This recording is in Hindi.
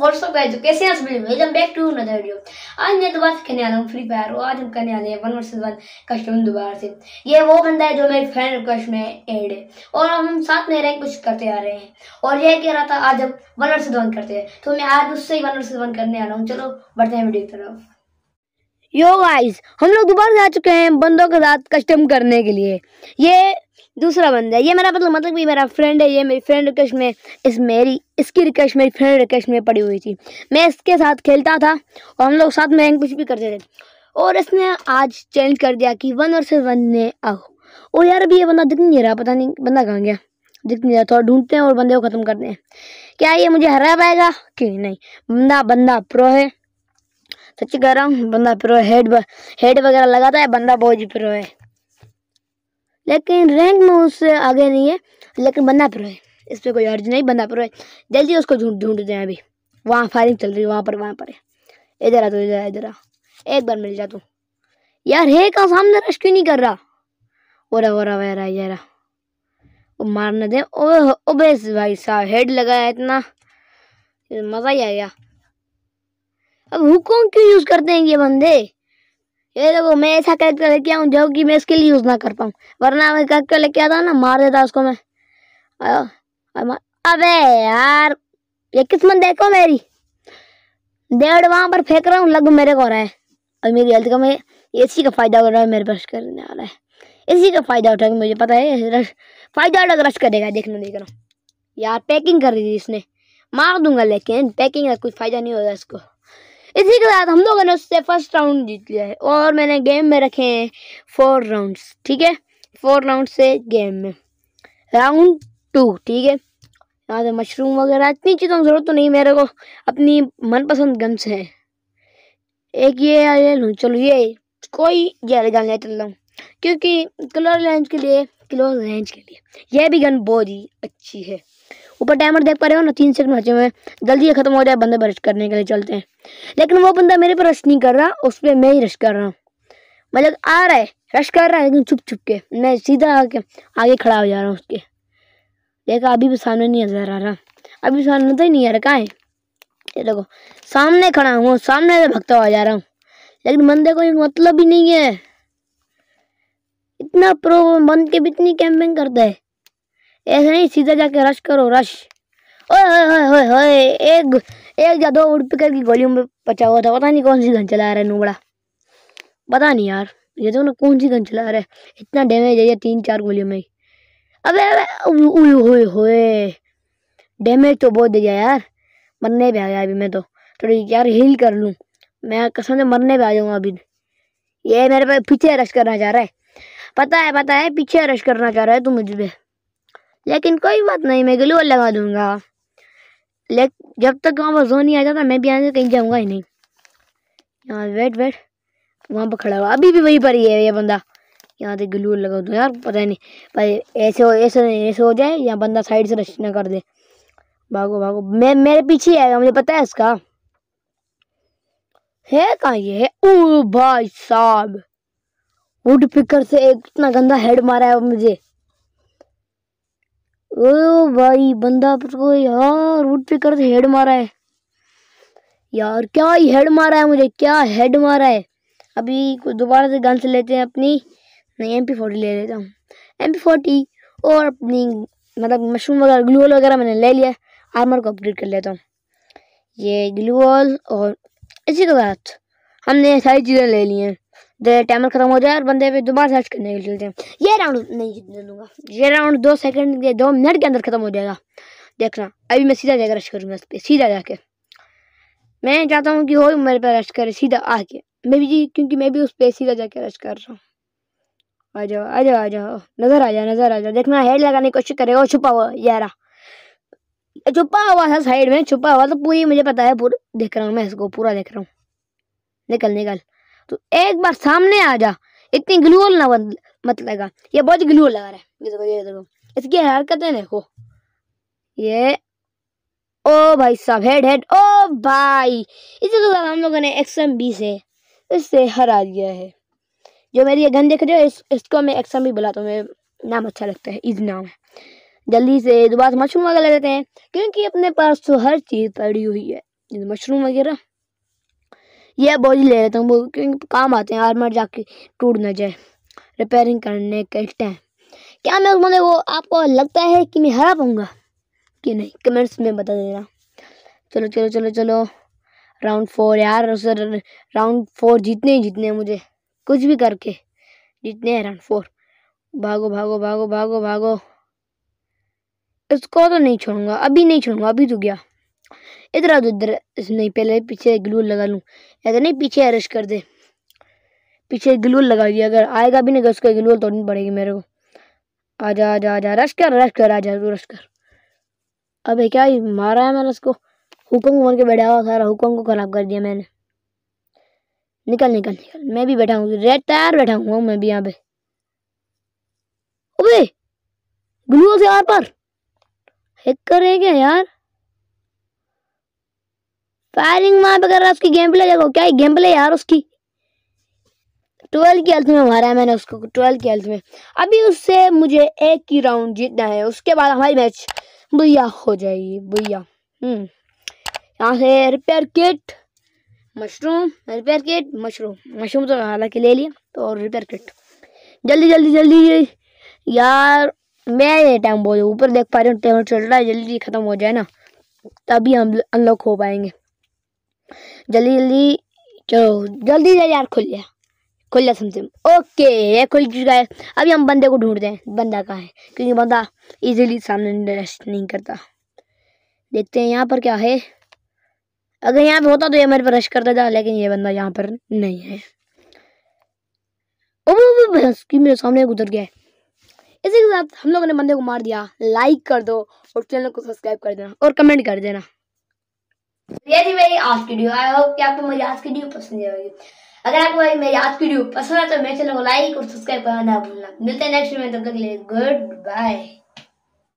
व्हाट्सअप गाइस कैसे हैं सभी welcome back to another video आज मैं दोबारा तो से करने वाला हूँ फ्री फायर और आज हम करने वाले हैं वन वर्सेस वन कस्टम दोबारा से ये वो बंदा है जो मेरे फ्रेंड रिक्वेस्ट में एड है और हम साथ में रैंक कुछ करते आ रहे हैं और यह कह रहा था आज हम वन वर्सेस वन करते हैं तो मैं आज उससे ही वन वर्सेस वन करने आ रहा हूँ चलो बढ़ते हैं वीडियो की तरफ यो गाइस हम लोग दोबारा जा चुके हैं बंदों के साथ कस्टम करने के लिए ये दूसरा बंदा है ये मेरा मतलब मतलब भी मेरा फ्रेंड है ये मेरी फ्रेंड रिक्वेस्ट में इस मेरी इसकी रिक्वेस्ट मेरी फ्रेंड रिक्वेस्ट में पड़ी हुई थी मैं इसके साथ खेलता था और हम लोग साथ में रैंक कुछ भी करते थे और इसने आज चेंज कर दिया कि वन और वन ने आओ और यार अभी ये बंदा दिख नहीं रहा पता नहीं बंदा कहाँ गया दिख नहीं रहा थोड़ा ढूंढते हैं और बंदे को ख़त्म करते हैं क्या ये मुझे हरा पाएगा कि नहीं बंदा बंदा प्रो है सच कह रहा हूँ बंदा प्रो हेड हेड वगैरह लगाता है बंदा बहुत ही प्रो है लेकिन रैंक में उससे आगे नहीं है लेकिन बंदा प्रो है इस पर कोई अर्ज नहीं बंदा प्रो है जल्दी उसको ढूंढ ढूंढते हैं अभी वहाँ फायरिंग चल रही है वहाँ पर वहाँ पर इधर आ तो इधर इधर आ एक बार मिल जा तू यार हे का सामने रश क्यों नहीं कर रहा ओरा रहा हो रहा वहरा यारा वो मारने दे ओबे भाई साहब हेड लगाया इतना मज़ा ही आ गया अब हुकुम क्यों यूज़ करते हैं ये बंदे ये देखो मैं ऐसा कैरेक्टर लेके आऊँ जो कि मैं इसके लिए यूज़ ना कर पाऊँ वरना मैं कैरेक्टर लेके आता ना मार देता उसको मैं अबे यार ये किस्मत देखो मेरी डेढ़ वहाँ पर फेंक रहा हूँ लग मेरे को रहा है और मेरी हेल्थ का मैं इसी का फ़ायदा हो रहा है मेरे पास करने आ रहा है इसी का फ़ायदा उठा मुझे पता है रश फ़ायदा उठा रश करेगा देखना देख रहा हूँ यार पैकिंग कर रही थी इसने मार दूंगा लेकिन पैकिंग का कुछ फ़ायदा नहीं होगा इसको इसी के साथ हम लोगों ने उससे फर्स्ट राउंड जीत लिया है और मैंने गेम में रखे हैं फोर राउंड्स ठीक है फोर राउंड से गेम में राउंड टू ठीक है यहाँ से मशरूम वगैरह इतनी चीज़ों की जरूरत तो नहीं मेरे को अपनी मनपसंद गन्स है एक ये ले लूँ चलो ये कोई ये ले चल रहा हूँ क्योंकि कलर रेंज के लिए क्लोज रेंज के लिए यह भी गन बहुत ही अच्छी है ऊपर टाइमर देख पा रहे हो ना तीन सेकंड बचे हुए हैं जल्दी खत्म हो जाए बंदे पर रश करने के लिए चलते हैं लेकिन वो बंदा मेरे पर रश नहीं कर रहा उस पर मैं ही रश कर रहा हूँ मतलब आ रहा है रश कर रहा है लेकिन छुप छुप के मैं सीधा आके आगे खड़ा हो जा रहा हूँ उसके देखा अभी भी सामने नहीं नजर आ रहा अभी सामने तो ही नहीं आ रहा कहाँ है ये देखो सामने खड़ा हूँ सामने से भगता हुआ जा रहा हूँ लेकिन बंदे को मतलब ही नहीं है इतना प्रो बंद के भी इतनी कैंपिंग करता है ऐसे नहीं सीधा जाके रश करो रश ओए ओए ओए ओए एक एक जादो की गोलियों में बचा हुआ था पता नहीं कौन सी गन चला रहा है नूबड़ा पता नहीं यार ये तो ना मतलब कौन सी गन चला रहा है इतना डैमेज है ये तीन चार गोलियों में अबे अबे ओए होए डैमेज तो बहुत दे गया यार मरने पर आ गया अभी मैं तो थोड़ी यार हील कर लूँ मैं कसम से मरने पर आ जाऊँगा अभी ये मेरे पे पीछे रश करना चाह रहा है पता है पता है पीछे रश करना चाह रहा है तू मुझ पर लेकिन कोई बात नहीं मैं ग्लू लगा दूंगा लेकिन जब तक वहाँ पर जोन नहीं आ जाता मैं भी यहाँ से कहीं जाऊँगा ही नहीं यहाँ वेट वेट वहाँ पर खड़ा हुआ अभी भी वहीं पर ही है ये बंदा यहाँ से ग्लू लगा दूँ यार पता नहीं भाई ऐसे हो ऐसे नहीं ऐसे हो जाए या बंदा साइड से रश ना कर दे भागो भागो मैं मेरे पीछे आएगा मुझे पता है इसका है कहाँ ये है ओ भाई साहब वुड पिकर से एक इतना गंदा हेड मारा है मुझे ओ भाई बंदा को तो यार रूट पे कर हेड मारा है यार क्या ही हेड मारा है मुझे क्या हेड मारा है अभी कुछ दोबारा से गन से लेते हैं अपनी नहीं एम पी फोर्टी ले लेता हूँ एम पी फोर्टी और अपनी मतलब मशरूम वगैरह ग्लूअल वगैरह मैंने ले लिया आर्मर को अपग्रेड कर लेता हूँ ये ग्लूअल और इसी के साथ हमने सारी चीज़ें ले ली हैं दे टाइमर खत्म हो जाए और बंदे पे दोबारा सर्च करने के चलते हैं ये राउंड नहीं जीतने दूंगा ये राउंड दो सेकंड के दो मिनट के अंदर खत्म हो जाएगा देखना अभी मैं सीधा जाकर रश करूँगा इस पर सीधा जाके मैं चाहता हूँ कि हो मेरे पे रश करे सीधा आके मैं भी जी क्योंकि मैं भी उस पर सीधा जाके रश कर रहा हूँ आ जाओ आ जाओ आ जाओ नज़र आ जाओ नज़र आ जाओ देखना हेड लगाने की कोशिश करेगा छुपा हुआ यारा छुपा हुआ था साइड में छुपा हुआ तो पूरी मुझे पता है पूरा देख रहा हूँ मैं इसको पूरा देख रहा हूँ निकल निकल तो एक बार सामने आ जा इतनी ग्लूल ना मत लगा ये बहुत ग्लूल लगा रहा है ये देखो ये देखो इसकी हरकतें देखो ये ओ भाई साहब हेड हेड ओ भाई इसे तो हम लोगों ने एक्स एम बी से इससे हरा दिया है जो मेरी ये गन देख रहे हो इस, इसको मैं एक्स एम बी बुलाता हूँ नाम अच्छा लगता है इस नाम जल्दी से दोबारा मशरूम वगैरह लेते हैं क्योंकि अपने पास तो हर चीज़ पड़ी हुई है मशरूम वगैरह यह बोझ ले लेता हूँ क्योंकि काम आते हैं आर्मर जाके टूट ना जाए रिपेयरिंग करने के टाइम क्या मैं मैंने वो आपको लगता है कि मैं हरा पाऊँगा कि नहीं कमेंट्स में बता देना चलो चलो चलो चलो राउंड फोर यार सर राउंड फोर जीतने ही जीतने हैं मुझे कुछ भी करके जीतने हैं राउंड फोर भागो भागो भागो भागो भागो इसको तो नहीं छोड़ूंगा अभी नहीं छोड़ूंगा अभी तो गया इधर आ इधर नहीं पहले पीछे ग्लू लगा लूँ ऐसा नहीं पीछे अरेस्ट कर दे पीछे ग्लू लगा दिया अगर आएगा भी नहीं अगर उसका ग्लू तोड़नी पड़ेगी मेरे को आ आ जा जा आ जा रश कर रश कर आ जा तू रश कर अबे क्या ही मारा है मैंने उसको हुकुम को बन के बैठा हुआ सारा हुकुम को ख़राब कर दिया मैंने निकल निकल निकल मैं भी बैठा हूँ रेड टायर बैठा हुआ मैं भी यहाँ पे अबे ग्लू से आर पर हैक करेगा यार फायरिंग वहां पे कर रहा है उसकी गेम प्ले देखो क्या गेम प्ले यार उसकी ट्वेल्व की हेल्थ में मारा है मैंने उसको ट्वेल्व की हेल्थ में अभी उससे मुझे एक ही राउंड जीतना है उसके बाद हमारी मैच भैया हो जाएगी भैया हम्म। यहाँ से repair kit mushroom repair kit mushroom mushroom तो हालांकि ले लिया तो रिपेयर किट जल्दी जल्दी जल्दी यार मैं टाइम बोल ऊपर देख पा रही हूँ चल रहा है जल्दी खत्म हो जाए ना तभी हम अनलॉक हो पाएंगे जल्दी जल्दी चलो जल्दी जल्दी यार खुल गया खुल गया समथिंग ओके ये खुल चुका है अभी हम बंदे को ढूंढते हैं बंदा कहाँ है क्योंकि बंदा इजीली सामने रेस्ट नहीं करता देखते हैं यहाँ पर क्या है अगर यहाँ पे होता तो ये मेरे पर रश करता था लेकिन ये बंदा यहाँ पर नहीं है की मेरे सामने गुजर गया है इसी के साथ हम लोगों ने बंदे को मार दिया लाइक कर दो और चैनल को सब्सक्राइब कर देना और कमेंट कर देना वेरी वेरी आज वीडियो आई होप कि आपको मेरी आज वीडियो पसंद आएगी अगर आपको मेरी आज वीडियो पसंद है तो मेरे चैनल को लाइक और सब्सक्राइब करना ना भूलना मिलते हैं नेक्स्ट वीडियो तब तक के लिए गुड बाय